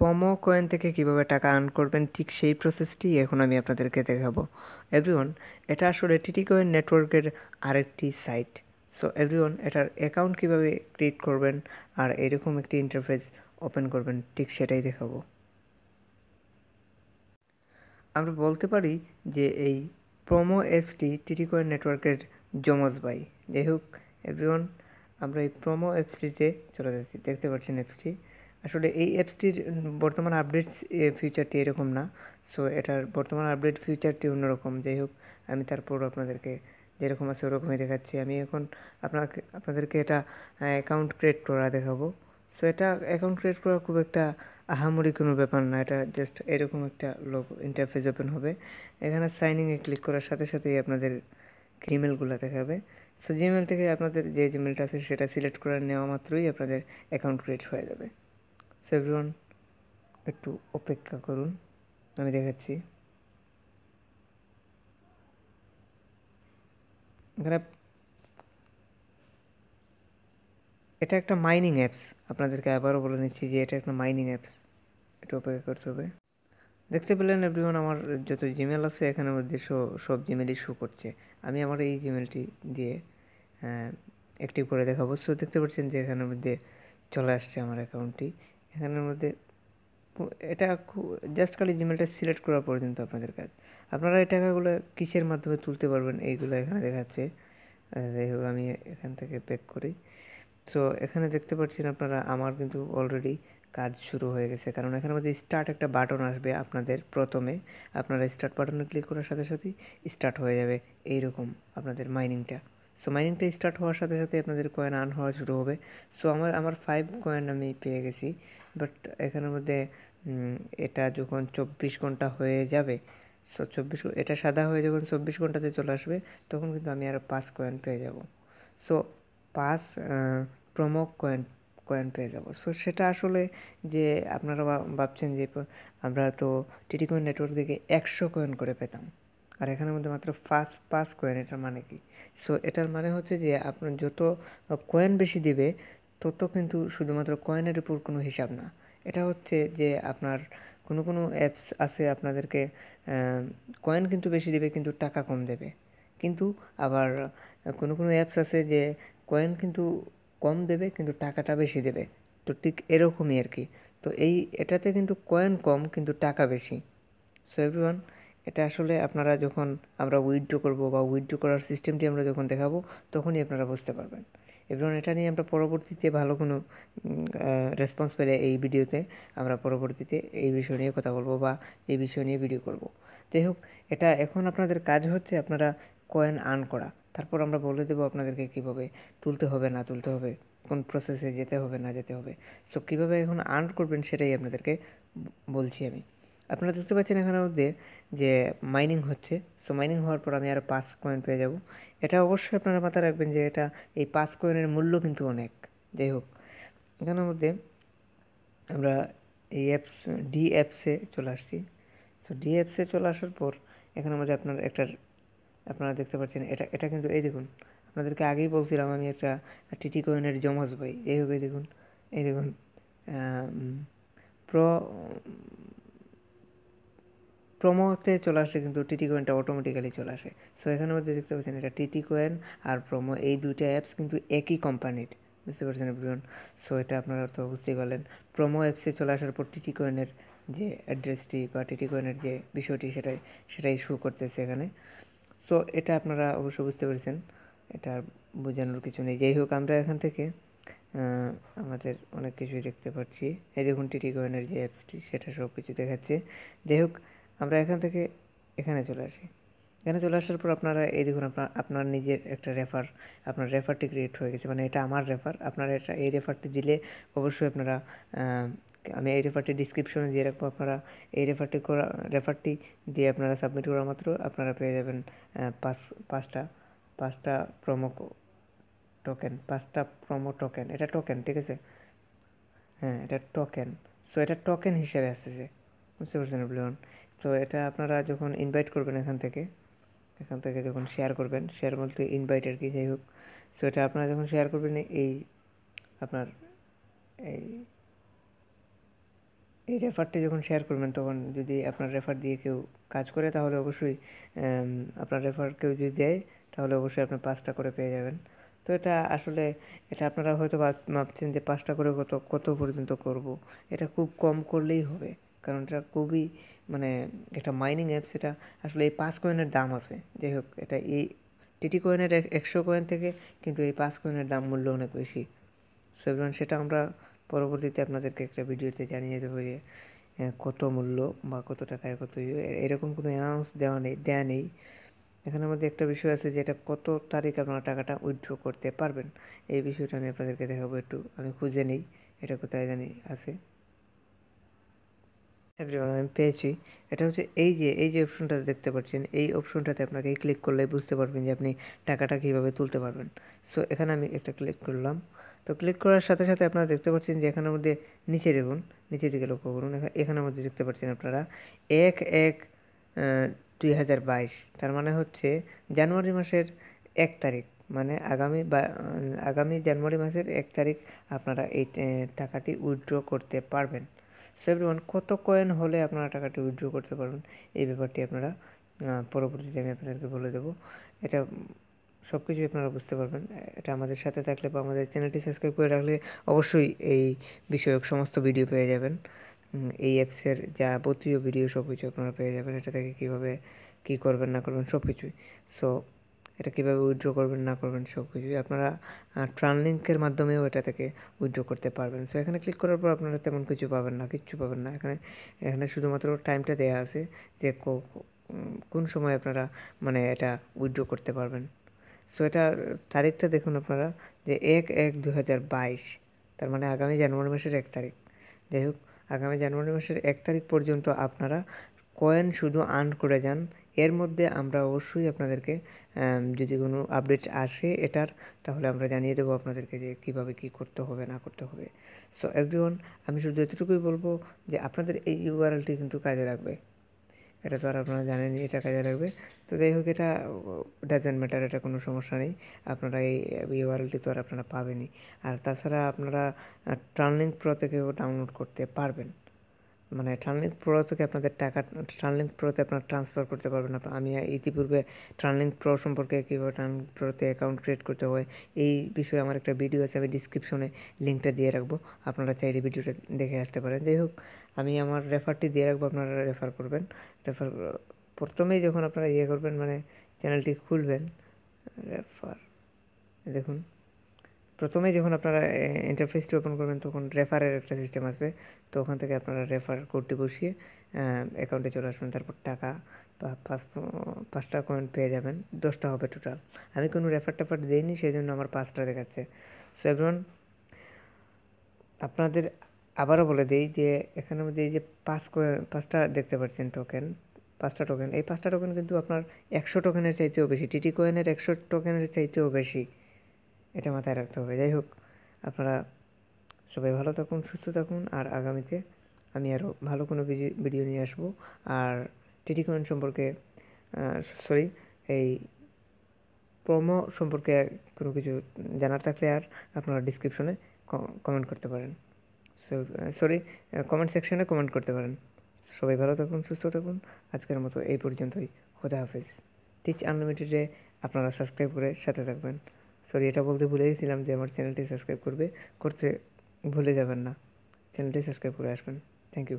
পমো coin থেকে কিভাবে টাকা আর্ন করবেন ঠিক সেই প্রসেসটি এখন আমি আপনাদেরকে দেখাবো এভরিওয়ান এটা আসলে টিটি কয়েন নেটওয়ার্কের আরেকটি সাইট সো এভরিওয়ান এটার অ্যাকাউন্ট কিভাবে ক্রিয়েট করবেন আর এরকম একটি ইন্টারফেস ওপেন করবেন ঠিক সেটাই দেখাবো আমরা বলতে পারি যে এই প্রোমো অ্যাপসটি টিটি কয়েন নেটওয়ার্কের জমজ বাই যাই হোক এভরিওয়ান আমরা এই প্রোমো অ্যাপসটিতে চলে যাচ্ছি দেখতে পাচ্ছেন অ্যাপসটি আসলে এই অ্যাপসটির বর্তমান আপডেট ফিউচারটি এরকম না সো এটার বর্তমান আপডেট ফিচারটি অন্যরকম যাই হোক আমি তারপর আপনাদেরকে যেরকম আছে ওরকমই দেখাচ্ছি আমি এখন আপনাকে আপনাদেরকে এটা অ্যাকাউন্ট ক্রিয়েট করা দেখাবো সো এটা অ্যাকাউন্ট ক্রিয়েট করা খুব একটা আহামরি কোনো ব্যাপার না এটা জাস্ট এরকম একটা লোক ইন্টারফেস ওপেন হবে এখানে সাইনিংয়ে ক্লিক করার সাথে সাথেই আপনাদের ইমেলগুলো দেখাবে সো জিমেল থেকে আপনাদের যে জিমেলটা আছে সেটা সিলেক্ট করে নেওয়া মাত্রই আপনাদের অ্যাকাউন্ট ক্রিয়েট হয়ে যাবে সেভরন একটু অপেক্ষা করুন আমি দেখাচ্ছি এখানে এটা একটা মাইনিং অ্যাপস আপনাদেরকে আবারও বলে নিচ্ছি যে এটা একটা মাইনিং অ্যাপস একটু অপেক্ষা করতে হবে দেখতে পেলেন এভরিওয়ান আমার যত জিমেল আছে এখানে মধ্যে সব জিমেলই শো করছে আমি আমার এই জিমেলটি দিয়ে অ্যাক্টিভ করে দেখাবো সো দেখতে পাচ্ছেন যে এখানের মধ্যে চলে আসছে আমার অ্যাকাউন্টটি এখানের মধ্যে এটা খুব জাস্ট খালি জিমেলটা সিলেক্ট করা পর্যন্ত আপনাদের কাজ আপনারা এই টাকাগুলো কিসের মাধ্যমে তুলতে পারবেন এইগুলো এখানে দেখাচ্ছে যাই হোক আমি এখান থেকে প্যাক করি সো এখানে দেখতে পাচ্ছেন আপনারা আমার কিন্তু অলরেডি কাজ শুরু হয়ে গেছে কারণ এখানে মধ্যে স্টার্ট একটা বাটন আসবে আপনাদের প্রথমে আপনারা স্টার্ট বাটনে ক্লিক করার সাথে সাথেই স্টার্ট হয়ে যাবে এইরকম আপনাদের মাইনিংটা সো মাইনিংটা স্টার্ট হওয়ার সাথে সাথে আপনাদের কয়েন আর্ন হওয়া শুরু হবে সো আমার আমার ফাইভ কয়েন আমি পেয়ে গেছি বাট এখানের মধ্যে এটা যখন চব্বিশ ঘন্টা হয়ে যাবে সো চব্বিশ এটা সাদা হয়ে যখন চব্বিশ ঘন্টাতে চলে আসবে তখন কিন্তু আমি আরও পাঁচ কয়েন পেয়ে যাব সো পাঁচ প্রোমো কয়েন কয়েন পেয়ে যাব সো সেটা আসলে যে আপনারা ভাবছেন যে আমরা তো টিটি কয়েন নেটওয়ার্ক থেকে একশো কয়েন করে পেতাম আর এখানে আমাদের মাত্র পাঁচ পাঁচ কয়েন এটার মানে কি সো এটার মানে হচ্ছে যে আপনার যত কয়েন বেশি দিবে তত কিন্তু শুধুমাত্র কয়েনের উপর কোনো হিসাব না এটা হচ্ছে যে আপনার কোনো কোনো অ্যাপস আছে আপনাদেরকে কয়েন কিন্তু বেশি দেবে কিন্তু টাকা কম দেবে কিন্তু আবার কোনো কোনো অ্যাপস আছে যে কয়েন কিন্তু কম দেবে কিন্তু টাকাটা বেশি দেবে তো ঠিক এরকমই আর কি তো এই এটাতে কিন্তু কয়েন কম কিন্তু টাকা বেশি সো এভরিওয়ান এটা আসলে আপনারা যখন আমরা উইথড্র করব বা উইথড্র করার সিস্টেমটি আমরা যখন দেখাবো তখনই আপনারা বুঝতে পারবেন এবং এটা নিয়ে আমরা পরবর্তীতে ভালো কোনো রেসপন্স পেলে এই ভিডিওতে আমরা পরবর্তীতে এই বিষয় নিয়ে কথা বলবো বা এই বিষয় নিয়ে ভিডিও করব যাই হোক এটা এখন আপনাদের কাজ হচ্ছে আপনারা কয়েন আর্ন করা তারপর আমরা বলে দেবো আপনাদেরকে কীভাবে তুলতে হবে না তুলতে হবে কোন প্রসেসে যেতে হবে না যেতে হবে সো কীভাবে এখন আর্ন করবেন সেটাই আপনাদেরকে বলছি আমি আপনারা দেখতে পাচ্ছেন এখানের মধ্যে যে মাইনিং হচ্ছে সো মাইনিং হওয়ার পর আমি আরও পাঁচ কয়েন পেয়ে যাব এটা অবশ্যই আপনারা মাথায় রাখবেন যে এটা এই পাঁচ কয়েনের মূল্য কিন্তু অনেক যাই হোক এখানের মধ্যে আমরা এই অ্যাপস ডি অ্যাপসে চলে আসছি সো ডি অ্যাপসে চলে আসার পর এখানের মধ্যে আপনার একটা আপনারা দেখতে পাচ্ছেন এটা এটা কিন্তু এই দেখুন আপনাদেরকে আগেই বলছিলাম আমি একটা টিটি কয়েনের জমাজ পাই এই হোক এই দেখুন এই দেখুন প্র প্রোমোতে চলে আসলে কিন্তু টিটি কয়েনটা অটোমেটিক্যালি চলে আসে সো এখানে মধ্যে দেখতে পাচ্ছেন এটা টিটি কয়েন আর প্রোমো এই দুইটা অ্যাপস কিন্তু একই কোম্পানির বুঝতে পারছেন এভরিওয়ান সো এটা আপনারা তো বুঝতেই পারলেন প্রোমো অ্যাপসে চলে আসার পর টিটি কয়েনের যে অ্যাড্রেসটি বা টিটি কয়েনের যে বিষয়টি সেটাই সেটাই শুরু করতেছে এখানে সো এটা আপনারা অবশ্য বুঝতে পেরেছেন এটা বোঝানোর কিছু নেই যাই হোক আমরা এখান থেকে আমাদের অনেক কিছুই দেখতে পাচ্ছি এই দেখুন টিটি কয়েনের যে অ্যাপসটি সেটা সব কিছু দেখাচ্ছে যাই হোক আমরা এখান থেকে এখানে চলে আসি এখানে চলে আসার পর আপনারা এই দেখুন আপনার আপনার নিজের একটা রেফার আপনার রেফারটি ক্রিয়েট হয়ে গেছে মানে এটা আমার রেফার আপনারা এটা এই রেফারটি দিলে অবশ্যই আপনারা আমি এই রেফারটি ডিসক্রিপশনে দিয়ে রাখবো আপনারা এই রেফারটি করা রেফারটি দিয়ে আপনারা সাবমিট করা মাত্র আপনারা পেয়ে যাবেন পাঁচ পাঁচটা পাঁচটা প্রোমো টোকেন পাঁচটা প্রোমো টোকেন এটা টোকেন ঠিক আছে হ্যাঁ এটা টোকেন সো এটা টোকেন হিসেবে আসতেছে বুঝতে পারছেন তো এটা আপনারা যখন ইনভাইট করবেন এখান থেকে এখান থেকে যখন শেয়ার করবেন শেয়ার বলতে ইনভাইট আর কি যাই হোক সো এটা আপনারা যখন শেয়ার করবেন এই আপনার এই এই রেফারটি যখন শেয়ার করবেন তখন যদি আপনার রেফার দিয়ে কেউ কাজ করে তাহলে অবশ্যই আপনার রেফার কেউ যদি দেয় তাহলে অবশ্যই আপনি পাঁচটা করে পেয়ে যাবেন তো এটা আসলে এটা আপনারা হয়তো ভাবছেন যে পাঁচটা করে কত কত পর্যন্ত করব এটা খুব কম করলেই হবে কারণ এটা খুবই মানে একটা মাইনিং অ্যাপ সেটা আসলে এই পাঁচ কয়েনের দাম আছে যাই হোক এটা এই টিটি কয়েনের একশো কয়েন থেকে কিন্তু এই পাঁচ কয়েনের দাম মূল্য অনেক বেশি সো সেটা আমরা পরবর্তীতে আপনাদেরকে একটা ভিডিওতে জানিয়ে দেবো যে কত মূল্য বা কত টাকায় কত ইয়ে। এরকম কোনো অ্যানাউন্স দেওয়া নেই দেওয়া নেই এখানের মধ্যে একটা বিষয় আছে যে এটা কত তারিখ আপনারা টাকাটা উইথড্র করতে পারবেন এই বিষয়টা আমি আপনাদেরকে দেখাবো একটু আমি খুঁজে নিই এটা কোথায় জানি আছে এভরিওয়ান আমি পেয়েছি এটা হচ্ছে এই যে এই যে অপশনটা দেখতে পাচ্ছেন এই অপশনটাতে আপনাকে ক্লিক করলে বুঝতে পারবেন যে আপনি টাকাটা কীভাবে তুলতে পারবেন সো এখানে আমি একটা ক্লিক করলাম তো ক্লিক করার সাথে সাথে আপনারা দেখতে পাচ্ছেন যে এখানের মধ্যে নিচে দেখুন নিচের দিকে লক্ষ্য করুন এখানের মধ্যে দেখতে পাচ্ছেন আপনারা এক এক দুই হাজার বাইশ তার মানে হচ্ছে জানুয়ারি মাসের এক তারিখ মানে আগামী বা আগামী জানুয়ারি মাসের এক তারিখ আপনারা এই টাকাটি উইথড্র করতে পারবেন সো এভরিওয়ান কত কয়েন হলে আপনারা টাকাটি উইথড্র করতে পারবেন এই ব্যাপারটি আপনারা পরবর্তীতে আমি আপনাদেরকে বলে দেবো এটা সব কিছুই আপনারা বুঝতে পারবেন এটা আমাদের সাথে থাকলে বা আমাদের চ্যানেলটি সাবস্ক্রাইব করে রাখলে অবশ্যই এই বিষয়ক সমস্ত ভিডিও পেয়ে যাবেন এই অ্যাপসের যাবতীয় ভিডিও সব কিছু আপনারা পেয়ে যাবেন এটা থেকে কীভাবে কী করবেন না করবেন সব কিছুই সো এটা কীভাবে উইথড্র করবেন না করবেন সব কিছুই আপনারা ট্রান লিঙ্কের মাধ্যমেও এটা থেকে উইথড্র করতে পারবেন সো এখানে ক্লিক করার পর আপনারা তেমন কিছু পাবেন না কিচ্ছু পাবেন না এখানে এখানে শুধুমাত্র টাইমটা দেওয়া আছে যে কোন সময় আপনারা মানে এটা উইথড্র করতে পারবেন সো এটা তারিখটা দেখুন আপনারা যে এক এক দু হাজার বাইশ তার মানে আগামী জানুয়ারি মাসের এক তারিখ যাই হোক আগামী জানুয়ারি মাসের এক তারিখ পর্যন্ত আপনারা কয়েন শুধু আর্ন করে যান এর মধ্যে আমরা অবশ্যই আপনাদেরকে যদি কোনো আপডেট আসে এটার তাহলে আমরা জানিয়ে দেবো আপনাদেরকে যে কিভাবে কি করতে হবে না করতে হবে সো এভরিওয়ান আমি শুধু এতটুকুই বলবো যে আপনাদের এই ইউআরএলটি কিন্তু কাজে লাগবে এটা তো আর আপনারা জানেন এটা কাজে লাগবে তো যাই হোক এটা ডাজেন্ট ম্যাটার এটা কোনো সমস্যা নেই আপনারা এই ইউআরএলটি তো আর আপনারা পাবেনই আর তাছাড়া আপনারা টার্নিং প্রো থেকেও ডাউনলোড করতে পারবেন মানে ট্রানলিঙ্ক প্রো থেকে আপনাদের টাকা ট্রানলিঙ্ক প্রোতে আপনারা ট্রান্সফার করতে পারবেন আমি ইতিপূর্বে ট্রানলিঙ্ক প্রো সম্পর্কে কীভাবে ট্রানলিঙ্ক প্রোতে অ্যাকাউন্ট ক্রিয়েট করতে হয় এই বিষয়ে আমার একটা ভিডিও আছে আমি ডিসক্রিপশনে লিঙ্কটা দিয়ে রাখবো আপনারা চাইলে ভিডিওটা দেখে আসতে পারেন যাই হোক আমি আমার রেফারটি দিয়ে রাখবো আপনারা রেফার করবেন রেফার প্রথমেই যখন আপনারা ইয়ে করবেন মানে চ্যানেলটি খুলবেন রেফার দেখুন প্রথমে যখন আপনারা ইন্টারফেসটি ওপেন করবেন তখন রেফারের একটা সিস্টেম আসবে তো ওখান থেকে আপনারা রেফার কোডটি বসিয়ে অ্যাকাউন্টে চলে আসবেন তারপর টাকা পাঁচ পাঁচটা কয়েন পেয়ে যাবেন দশটা হবে টোটাল আমি কোনো রেফার টেফার দিইনি সেই জন্য আমার পাঁচটা দেখাচ্ছে সো আপনাদের আবারও বলে দিই যে এখানের মধ্যে এই যে পাঁচ কয়েন পাঁচটা দেখতে পাচ্ছেন টোকেন পাঁচটা টোকেন এই পাঁচটা টোকেন কিন্তু আপনার একশো টোকেনের চাইতেও বেশি টিটি কয়েনের একশো টোকেনের চাইতেও বেশি এটা মাথায় রাখতে হবে যাই হোক আপনারা সবাই ভালো থাকুন সুস্থ থাকুন আর আগামীতে আমি আরও ভালো কোনো ভিডিও নিয়ে আসবো আর টিটিকন সম্পর্কে সরি এই প্রোমো সম্পর্কে কোনো কিছু জানার থাকলে আর আপনারা ডিসক্রিপশনে কমেন্ট করতে পারেন সরি কমেন্ট সেকশনে কমেন্ট করতে পারেন সবাই ভালো থাকুন সুস্থ থাকুন আজকের মতো এই পর্যন্তই খোদা হাফেজ টিচ আনলিমিটেডে আপনারা সাবস্ক্রাইব করে সাথে থাকবেন সরি এটা বলতে ভুলে গেছিলাম যে আমার চ্যানেলটি সাবস্ক্রাইব করবে করতে ভুলে যাবেন না চ্যানেলটি সাবস্ক্রাইব করে আসবেন থ্যাংক ইউ